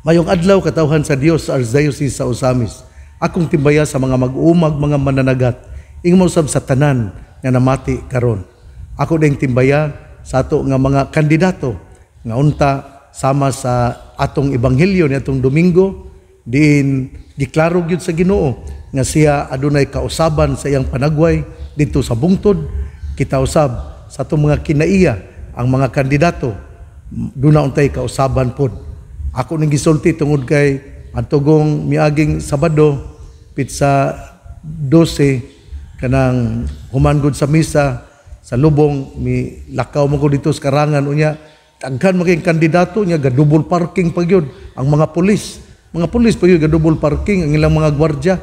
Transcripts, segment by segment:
Mayong adlaw katawhan sa Dios Archdiocese sa Osamis. Akong timbaya sa mga mag umag mga mananagat ing usab sa tanan nga namati karon. Ako ding timbaya sa ato nga mga kandidato nga unta sama sa atong ebanghelyo ni atong Domingo din giklaro gyud sa Ginoo nga siya adunay kausaban sa iyang panagway dito sa bungtod kita usab sa atong mga kinaiya ang mga kandidato doon na untay kausaban pod ako nang gisulti tungod kay atugong miaging Sabado pizza 12 kanang humangod sa misa sa lubong mi lakaw mo ko dito sa karangan unya taghan maging kandidato niya double parking pag ang mga pulis mga pulis pag ga double parking ang ilang mga gwardiya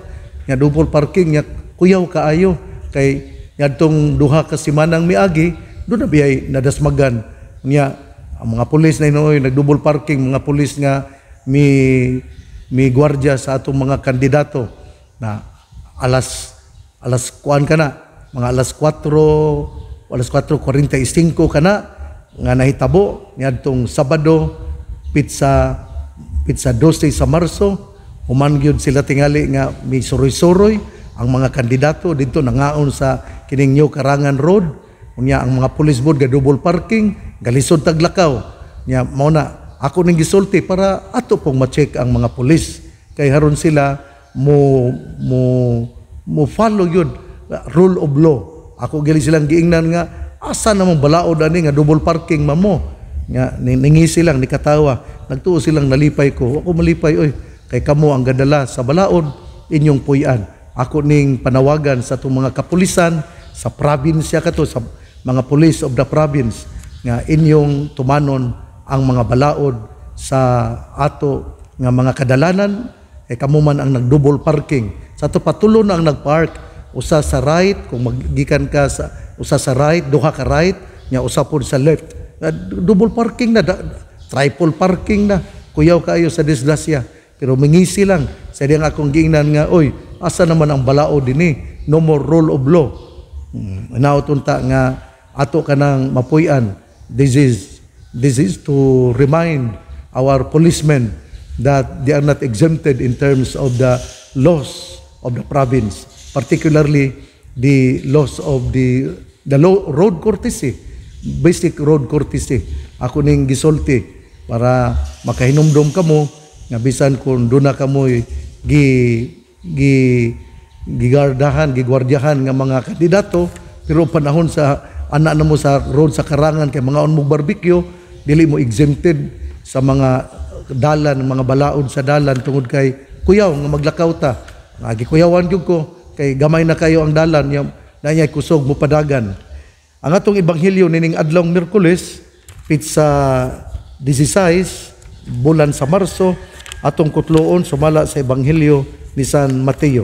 nga double parking nya kuyaw kaayo kay yadtong duha ka semanang miagi do na biyay nadasmagan nya ang mga pulis na inuoy, nagdouble parking, mga pulis nga mi mi gwardya sa atong mga kandidato na alas alas kuan ka na, mga alas 4, alas 4.45 ka na, nga nahitabo niadtong Sabado pizza pizza 12 sa Marso human gyud sila tingali nga may suroy-suroy ang mga kandidato dito nangaon sa kining New Karangan Road unya ang mga police board ga double parking galisod taglakaw niya mao na ako ning gisulti para ato pong ma-check ang mga pulis kay haron sila mo mo mo follow yun rule of law ako gali silang giingnan nga asa namong balaod ani nga double parking mamo nga ningi silang nikatawa nagtuo silang nalipay ko ako malipay oy kay kamo ang gadala sa balaod inyong puy-an ako ning panawagan sa itong mga kapulisan sa probinsya kato sa mga police of the province nga inyong tumanon ang mga balaod sa ato nga mga kadalanan eh kamo man ang nagdouble parking sa ato patulo na ang nagpark usa sa right kung magikan ka sa usa sa right duha ka right nya usa pod sa left double parking na da, triple parking na kuyaw kaayo sa disgrasya pero mingisi lang sa diyang akong giingnan nga oy asa naman ang balaod dinhi no more rule of law hmm. naotunta nga ato kanang mapuy-an This is, this is to remind our policemen that they are not exempted in terms of the laws of the province, particularly the laws of the, the law, road courtesy, basic road courtesy. Ako ning gisulti para makahinumdom kamo nga bisan kung doon na ka gi, gi, gigardahan, gigwardyahan nga mga kandidato, pero panahon sa anak na mo sa road sa karangan kay mga unmog barbecue dili mo exempted sa mga dalan mga balaod sa dalan tungod kay kuyaw nga maglakaw ta agi kuyawan gyud ko kay gamay na kayo ang dalan yung nanyay kusog mo padagan ang atong ebanghelyo nining adlong Miyerkules pitsa 16 bulan sa Marso atong kutloon sumala sa ebanghelyo ni San Mateo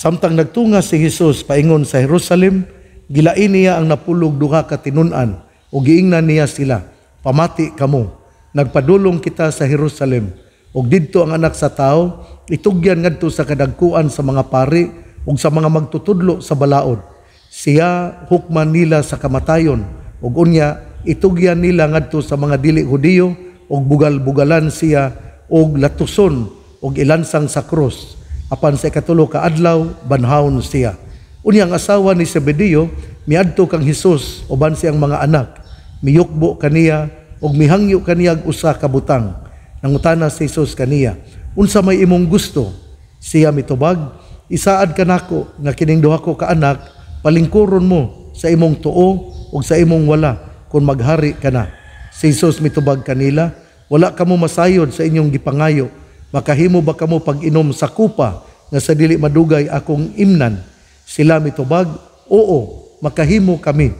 Samtang nagtunga si Jesus paingon sa Jerusalem, gilain niya ang napulog duha ka tinunan o giingnan niya sila, pamati kamo. Nagpadulong kita sa Jerusalem. Og didto ang anak sa tao, itugyan ngadto sa kadagkuan sa mga pari ug sa mga magtutudlo sa balaod. Siya hukman nila sa kamatayon ug unya itugyan nila ngadto sa mga dili Hudiyo ug bugal-bugalan siya og latuson og ilansang sa cross apan sa ikatulo ka adlaw banhawon siya unya ang asawa ni Zebedeo miadto kang Hesus uban siyang mga anak miyukbo kaniya ug mihangyo kaniya og usa ka butang nangutana si Hesus kaniya unsa may imong gusto siya mitubag isaad kanako nga kining duha ko ka anak palingkuron mo sa imong tuo ug sa imong wala kung maghari ka na si Hesus mitubag kanila wala kamo masayod sa inyong gipangayo makahimo ba kamo pag-inom sa kupa nga sa dili madugay akong imnan? Sila mitubag, oo, makahimo kami.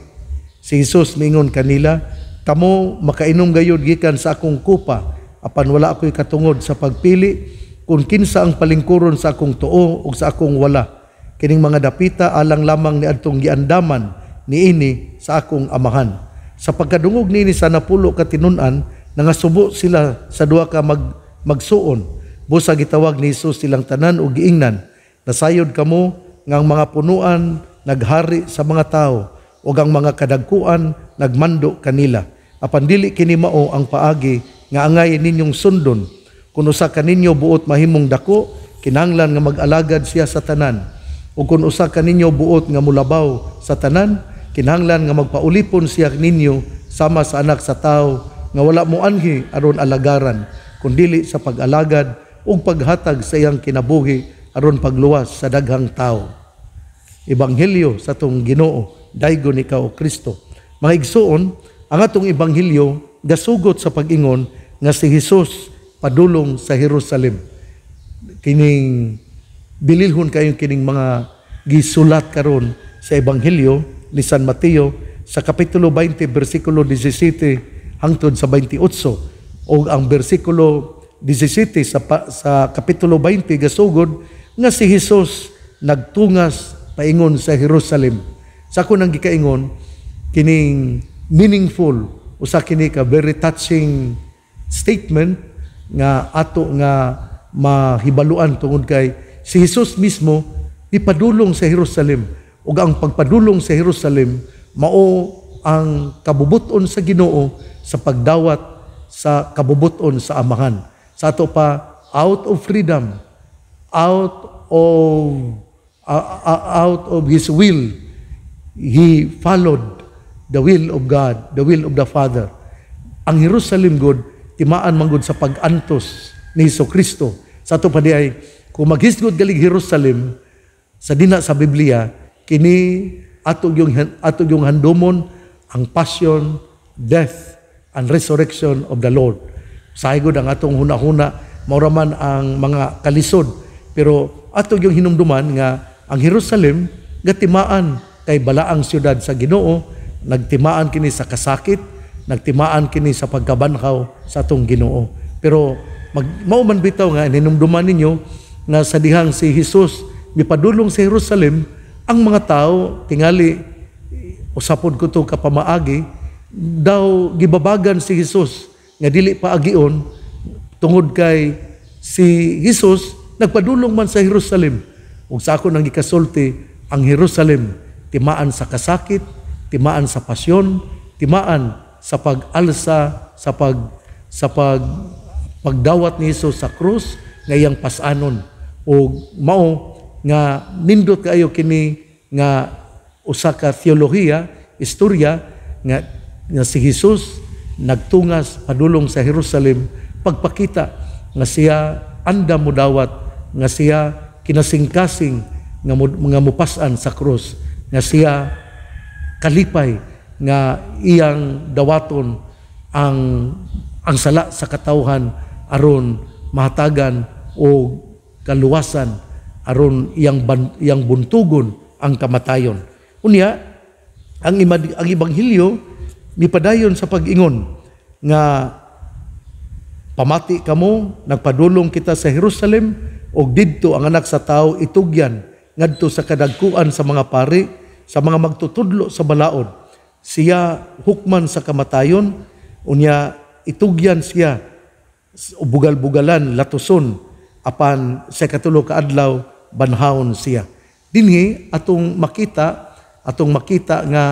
Si Jesus mingon kanila, tamo makainom gayud gikan sa akong kupa apan wala ako'y katungod sa pagpili kung kinsa ang palingkuron sa akong tuo ug sa akong wala kining mga dapita alang lamang ni adtong giandaman ni ini sa akong amahan sa pagkadungog nini sa napulo ka tinun tinunan nangasubo sila sa duha ka mag magsuon Busa gitawag ni Hesus silang tanan og giingnan, nasayod kamo ngang mga punuan naghari sa mga tao ug ang mga kadagkuan nagmando kanila. Apan dili kini mao ang paagi nga angay ninyong sundon kun usa kaninyo buot mahimong dako kinanglan nga mag-alagad siya sa tanan ug kun usa kaninyo buot nga mulabaw sa tanan kinahanglan nga magpaulipon siya ninyo sama sa anak sa tao nga wala mo anhi aron alagaran kundili sa pag-alagad ug paghatag sa iyang kinabuhi aron pagluwas sa daghang tao. Ebanghelyo sa tong Ginoo, daigon ikaw Kristo. Mga igsuon, ang atong ebanghelyo gasugot sa pag-ingon nga si Hesus padulong sa Jerusalem. Kining bililhon kayo kining mga gisulat karon sa ebanghelyo ni San Mateo sa kapitulo 20 bersikulo 17 hangtod sa 28 o ang bersikulo 17 sa, sa Kapitulo 20, gasugod, nga si Jesus nagtungas paingon sa Jerusalem. Sa ko nang gikaingon, kining meaningful o sa kini ka very touching statement nga ato nga mahibaluan tungod kay si Jesus mismo ipadulong sa Jerusalem ug ang pagpadulong sa Jerusalem mao ang kabubuton sa Ginoo sa pagdawat sa kabubuton sa amahan. Sa ato pa, out of freedom, out of, uh, uh, out of His will, He followed the will of God, the will of the Father. Ang Jerusalem God, timaan manggod sa pagantos ni Hesus Kristo. Sa ato pa di ay, kung maghisgod galing Jerusalem, sa dina sa Biblia, kini atog yung, atog yung handumon, ang passion, death, and resurrection of the Lord. Sahigod ang atong hunahuna, mauraman ang mga kalisod. Pero ato yung hinumduman nga ang Jerusalem gatimaan kay balaang siyudad sa Ginoo, nagtimaan kini sa kasakit, nagtimaan kini sa pagkabanhaw sa atong Ginoo. Pero mag, mauman bitaw nga hinumduman ninyo nga sa dihang si Jesus mipadulong sa Jerusalem ang mga tao tingali usapod ko to kapamaagi daw gibabagan si Jesus nga dili pa agion tungod kay si Jesus nagpadulong man sa Jerusalem ug sa ako nang gikasulti ang Jerusalem timaan sa kasakit timaan sa pasyon timaan sa pag-alsa sa pag sa pag pagdawat ni Jesus sa krus nga iyang pasanon o mao nga nindot kaayo kini nga usa ka teolohiya istorya nga, nga si Jesus nagtungas padulong sa Jerusalem pagpakita nga siya anda mudawat nga siya kinasingkasing nga, mga mupasan sa krus nga siya kalipay nga iyang dawaton ang ang sala sa katawhan aron mahatagan o kaluwasan aron iyang ban, iyang buntugon ang kamatayon unya ang, ang ibanghilyo mipadayon sa pag-ingon nga pamati kamo nagpadulong kita sa Jerusalem og didto ang anak sa tao itugyan ngadto sa kadagkuan sa mga pari sa mga magtutudlo sa balaod siya hukman sa kamatayon unya itugyan siya bugal-bugalan latuson apan sa katulo kaadlaw adlaw banhawon siya dinhi atong makita atong makita nga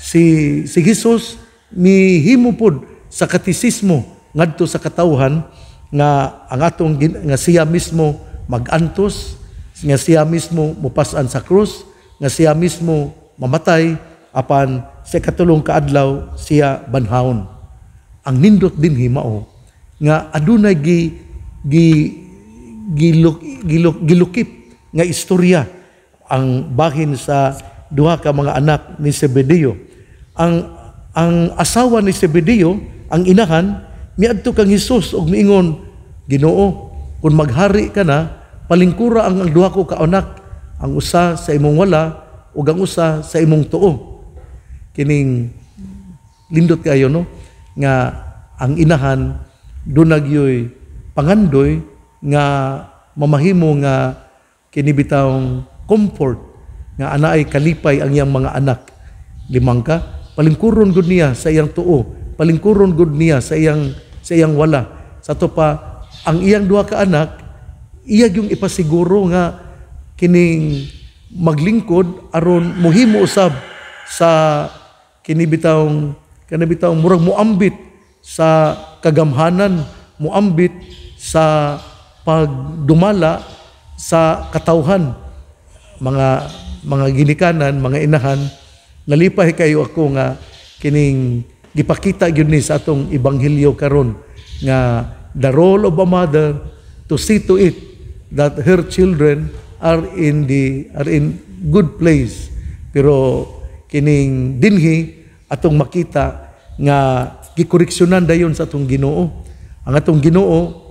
si si Hesus mihimupod sa katisismo ngadto sa katawhan nga ang atong nga siya mismo magantos nga siya mismo mupasan sa krus nga siya mismo mamatay apan sa katulong kaadlaw siya banhaon ang nindot din himao nga adunay gi gi giluk, giluk, gilukip nga istorya ang bahin sa duha ka mga anak ni Zebedeo ang ang asawa ni Sebedeo, ang inahan, miadto kang Hesus og miingon, Ginoo, kung maghari ka na, palingkura ang, ang duha ko kaunak, ang usa sa imong wala ug ang usa sa imong tuo. Kining lindot kayo no nga ang inahan dunagyoy pangandoy nga mamahimo nga kinibitawng comfort nga anaay kalipay ang iyang mga anak limang ka palingkuron gud niya sa iyang tuo palingkuron gud niya sa iyang sa iyang wala sa to pa ang iyang duha ka anak iya yung ipasiguro nga kining maglingkod aron muhimo usab sa kinibitawng kanibitawng murag muambit sa kagamhanan muambit sa pagdumala sa katawhan mga mga ginikanan mga inahan Lalipay kayo ako nga kining gipakita gyud ni sa atong ebanghelyo karon nga the role of a mother to see to it that her children are in the are in good place pero kining dinhi atong makita nga gikoreksyonan dayon sa atong Ginoo ang atong Ginoo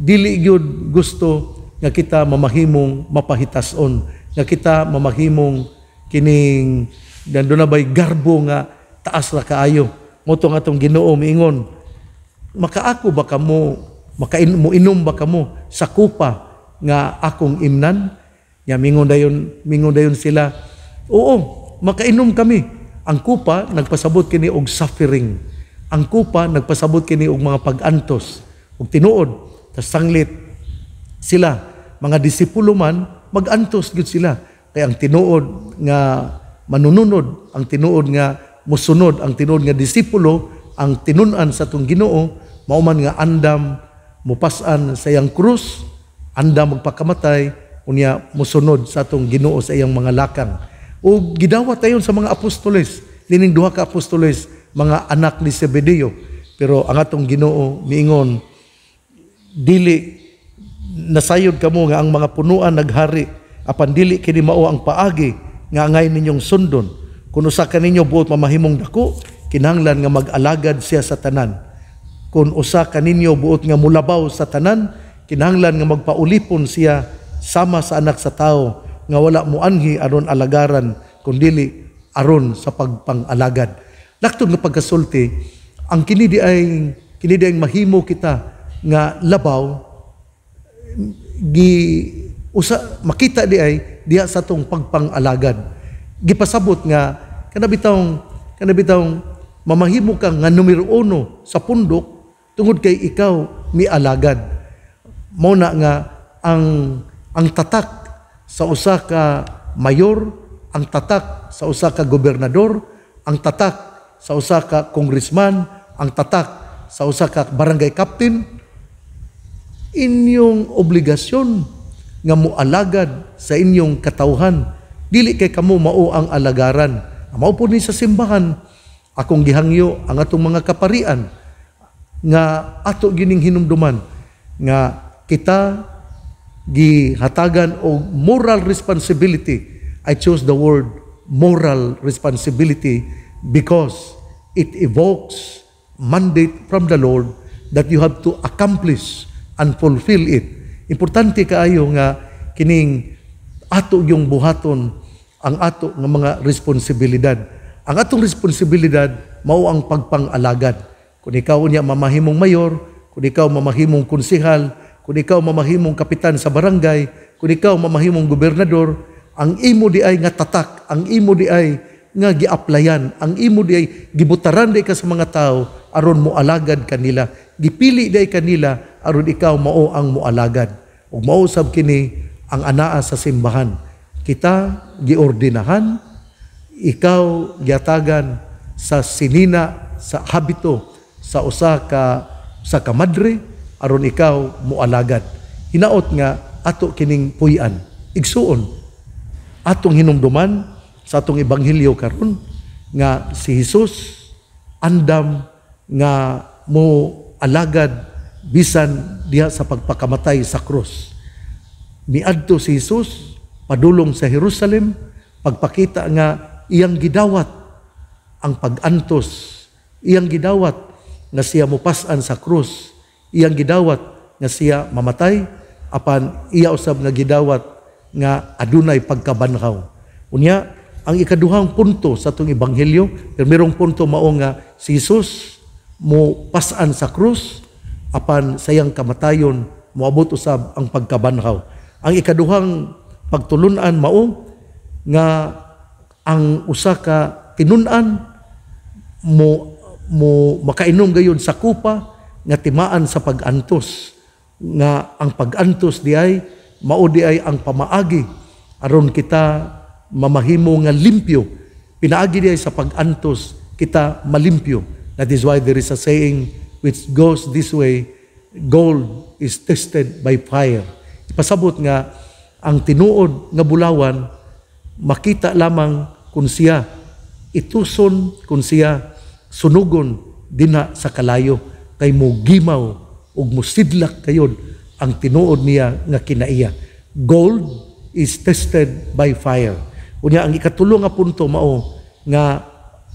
dili gyud gusto nga kita mamahimong mapahitas on nga kita mamahimong kining Nando na bay garbo nga taas ra kaayo. Moto nga tong Ginoo miingon. Makaako ba kamo makain mo inom ba kamo sa kupa nga akong imnan? Ya mingon dayon mingon dayon sila. Oo, makainom kami. Ang kupa nagpasabot kini og suffering. Ang kupa nagpasabot kini og mga pagantos og tinuod. Tas sanglit sila mga disipulo man magantos gud sila kay ang tinuod nga manununod ang tinuod nga musunod ang tinuod nga disipulo ang tinunan sa tung Ginoo mauman nga andam mupasan sa iyang krus andam magpakamatay unya musunod sa tung Ginoo sa iyang mga lakang o gidawat tayon sa mga apostoles dining duha ka apostoles mga anak ni Zebedeo pero ang atong Ginoo miingon dili nasayod kamo nga ang mga punuan naghari apan dili kini mao ang paagi nga ngay ninyong sundon. Kung usa ka ninyo buot mamahimong dako, kinanglan nga mag-alagad siya sa tanan. Kung usa ka ninyo buot nga mulabaw sa tanan, kinanglan nga magpaulipon siya sama sa anak sa tao nga wala mo anhi aron alagaran kundili aron sa pagpangalagad. Laktod nga pagkasulti, ang kini di ay kinidi ay mahimo kita nga labaw gi usa makita di ay diha sa tong pagpangalagad gipasabot nga kanabitawng kanabitawng kana mamahimo ka nga numero uno sa pundok tungod kay ikaw mialagad mo na nga ang ang tatak sa usa ka mayor ang tatak sa usa ka gobernador ang tatak sa usa ka congressman ang tatak sa usa ka barangay captain inyong obligasyon nga mualagad sa inyong katauhan. dili kay kamo mao ang alagaran mao po ni sa simbahan akong gihangyo ang atong mga kaparian nga ato gining hinumduman nga kita gihatagan og moral responsibility I chose the word moral responsibility because it evokes mandate from the Lord that you have to accomplish and fulfill it Importante kaayo nga kining ato yung buhaton ang ato ng mga responsibilidad. Ang atong responsibilidad mao ang pagpangalagad. Kung ikaw niya mamahimong mayor, kung ikaw mamahimong konsihal, kung ikaw mamahimong kapitan sa barangay, kung ikaw mamahimong gobernador, ang imo di ay nga tatak, ang imo di ay nga giaplayan, ang imo di ay gibutaran di ka sa mga tao aron mo alagad kanila, gipili di kanila aron ikaw mao ang mualagad ug mao sab kini ang anaa sa simbahan kita giordinahan ikaw giatagan sa sinina sa habito sa usa ka sa kamadre aron ikaw mualagad hinaot nga ato kining puy-an igsuon atong hinumduman sa atong ebanghelyo karon nga si Hesus andam nga mo alagad bisan diha sa pagpakamatay sa krus. Miadto si Jesus padulong sa Jerusalem pagpakita nga iyang gidawat ang pag-antos, iyang gidawat nga siya mupasan sa krus, iyang gidawat nga siya mamatay apan iya usab nga gidawat nga adunay pagkabanhaw. Unya ang ikaduhang punto sa atong ebanghelyo, pero merong punto mao nga si Jesus mo pasan sa krus, apan sayang kamatayon muabot usab ang pagkabanhaw. Ang ikaduhang pagtulunan mao nga ang usa ka tinunan mo mo makainom gayon sa kupa nga timaan sa pagantos nga ang pagantos di ay mao di ay ang pamaagi aron kita mamahimo nga limpyo pinaagi di ay sa pagantos kita malimpyo that is why there is a saying which goes this way, gold is tested by fire. Pasabot nga, ang tinuod nga bulawan, makita lamang kung siya ituson kung siya sunugon dina sa kalayo kay mo gimaw ug mosidlak kayon ang tinuod niya nga kinaiya gold is tested by fire unya ang ikatulong nga punto mao nga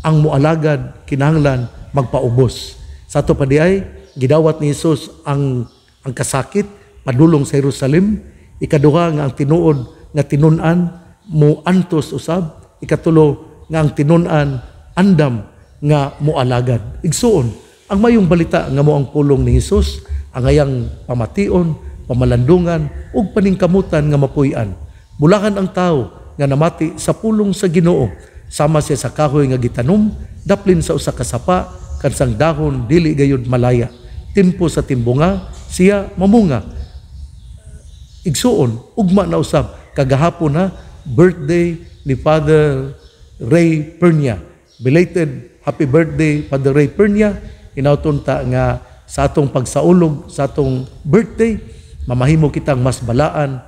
ang mualagad kinahanglan magpaubos sa ato pa ay, gidawat ni Jesus ang, ang kasakit, padulong sa Jerusalem. Ikaduha nga ang tinuod nga tinunan, mo antos usab. Ikatulo nga ang tinunan, andam nga mo alagad. Igsuon, ang mayong balita nga mo ang pulong ni Jesus, ang ayang pamation, pamalandungan, ug paningkamutan nga mapuy-an. Bulakan ang tao nga namati sa pulong sa Ginoo, sama siya sa kahoy nga gitanom, daplin sa usa ka sapa kansang dahon dili gayud malaya timpo sa timbunga siya mamunga igsuon ugma na usab kagahapon ha birthday ni Father Ray Pernia belated happy birthday Father Ray Pernia inauton ta nga sa atong pagsaulog sa atong birthday mamahimo kitang mas balaan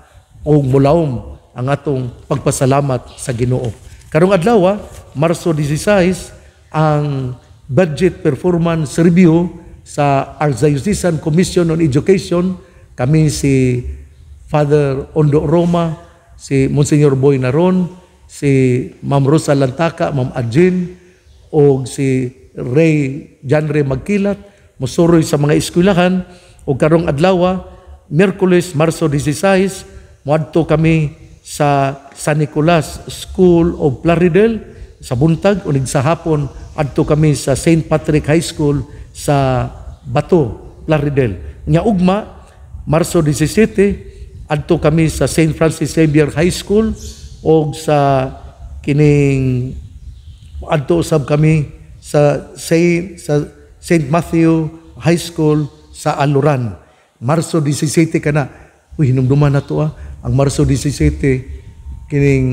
o mulaom ang atong pagpasalamat sa Ginoo karong adlaw ah, Marso 16 ang Budget Performance Review sa Archdiocesan Commission on Education. Kami si Father Ondo Roma, si Monsignor Boy Naron, si Ma'am Rosa Lantaka, Ma'am Ajin, o si Ray John Magkilat, musuroy sa mga eskwelahan, o karong Adlawa, Merkulis, Marso 16, muadto kami sa San Nicolas School of Plaridel sa buntag unig sa hapon adto kami sa St. Patrick High School sa Bato, Plaridel. Nga ugma, Marso 17, adto kami sa St. Francis Xavier High School o sa kining adto sab kami sa St. sa St. Matthew High School sa Aluran. Marso 17 kana. Uy, hinumduman na to ah. Ang Marso 17 kining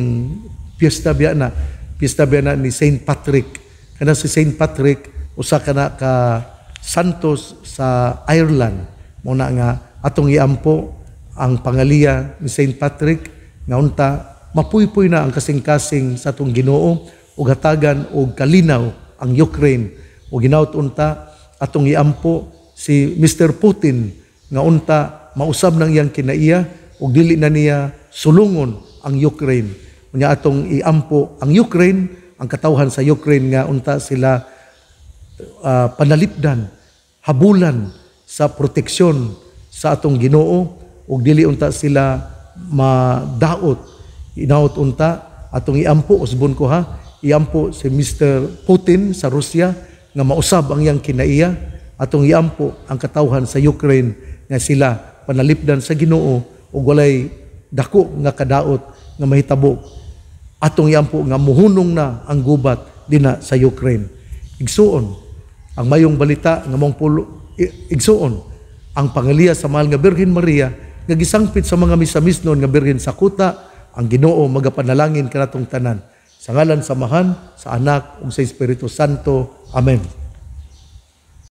piyesta biya na, piyesta biya na ni St. Patrick Kana si Saint Patrick, usa kana ka santos sa Ireland. Muna nga, atong iampo ang pangaliya ni Saint Patrick, nga unta, mapuypuy na ang kasing-kasing sa atong ginoo, ug hatagan og kalinaw ang Ukraine. O ginaut unta, atong iampo si Mr. Putin, nga unta, mausab nang iyang kinaiya, ug dili na niya sulungon ang Ukraine. Unya atong iampo ang Ukraine, ang katawhan sa Ukraine nga unta sila uh, panalipdan, habulan sa proteksyon sa atong Ginoo ug dili unta sila madaot inaot unta atong iampo usbon ko ha iampo si Mr. Putin sa Rusya nga mausab ang iyang kinaiya atong iampo ang katawhan sa Ukraine nga sila panalipdan sa Ginoo ug walay dako nga kadaot nga mahitabok atong yan po nga muhunong na ang gubat dina sa Ukraine. Igsuon ang mayong balita nga mong pulo igsuon ang pangaliya sa mahal nga Birhen Maria nga gisangpit sa mga misamis noon nga Birhen sa Kuta, ang Ginoo magapanalangin kanatong tanan sa ngalan sa samahan sa anak ug sa Espiritu Santo. Amen.